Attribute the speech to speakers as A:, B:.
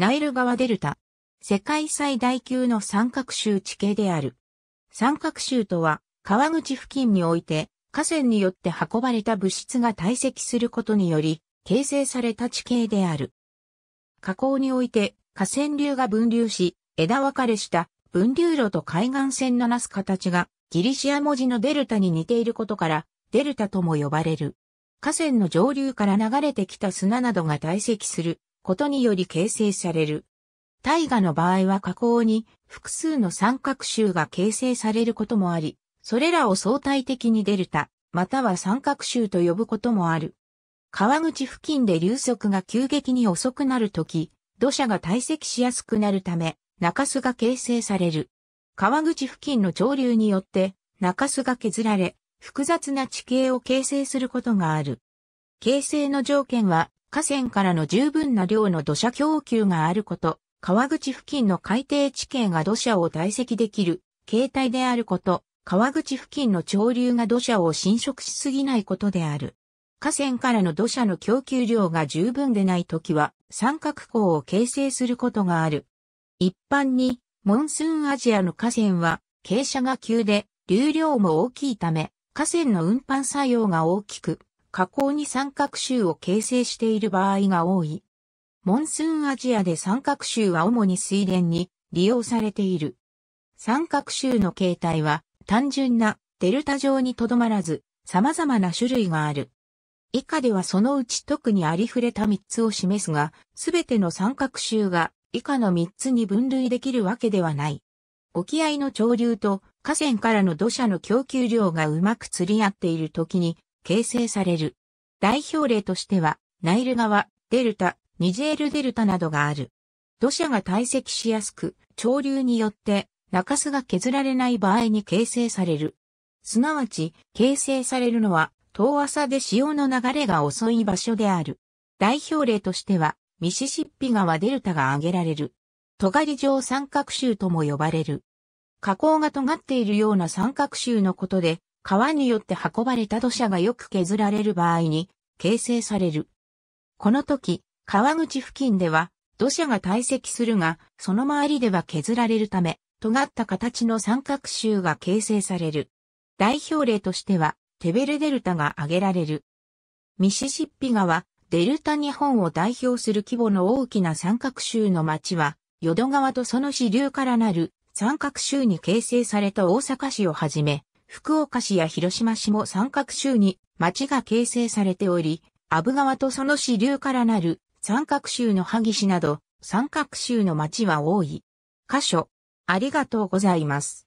A: ナイル川デルタ。世界最大級の三角州地形である。三角州とは、川口付近において、河川によって運ばれた物質が堆積することにより、形成された地形である。河口において、河川流が分流し、枝分かれした分流路と海岸線のなす形が、ギリシア文字のデルタに似ていることから、デルタとも呼ばれる。河川の上流から流れてきた砂などが堆積することにより形成される。大河の場合は加工に複数の三角州が形成されることもあり、それらを相対的にデルタ、または三角州と呼ぶこともある。川口付近で流速が急激に遅くなるとき、土砂が堆積しやすくなるため、中州が形成される。川口付近の潮流によって、中州が削られ、複雑な地形を形成することがある。形成の条件は、河川からの十分な量の土砂供給があること、川口付近の海底地形が土砂を堆積できる形態であること、川口付近の潮流が土砂を侵食しすぎないことである。河川からの土砂の供給量が十分でないときは三角港を形成することがある。一般に、モンスーンアジアの河川は傾斜が急で流量も大きいため、河川の運搬作用が大きく、河口に三角州を形成している場合が多い。モンスーンアジアで三角州は主に水田に利用されている。三角州の形態は単純なデルタ状にとどまらず様々な種類がある。以下ではそのうち特にありふれた三つを示すが、すべての三角州が以下の三つに分類できるわけではない。沖合の潮流と河川からの土砂の供給量がうまく釣り合っている時に形成される。代表例としては、ナイル川、デルタ、ニジェールデルタなどがある。土砂が堆積しやすく、潮流によって中州が削られない場合に形成される。すなわち、形成されるのは、遠浅で潮の流れが遅い場所である。代表例としては、ミシシッピ川デルタが挙げられる。尖り状三角州とも呼ばれる。河口が尖っているような三角州のことで、川によって運ばれた土砂がよく削られる場合に形成される。この時、川口付近では土砂が堆積するが、その周りでは削られるため、尖った形の三角州が形成される。代表例としては、テベルデルタが挙げられる。ミシシッピ川、デルタ日本を代表する規模の大きな三角州の町は、淀川とその支流からなる三角州に形成された大阪市をはじめ、福岡市や広島市も三角州に町が形成されており、阿武川とその支流からなる三角州の萩市など三角州の町は多い。箇所、ありがとうございます。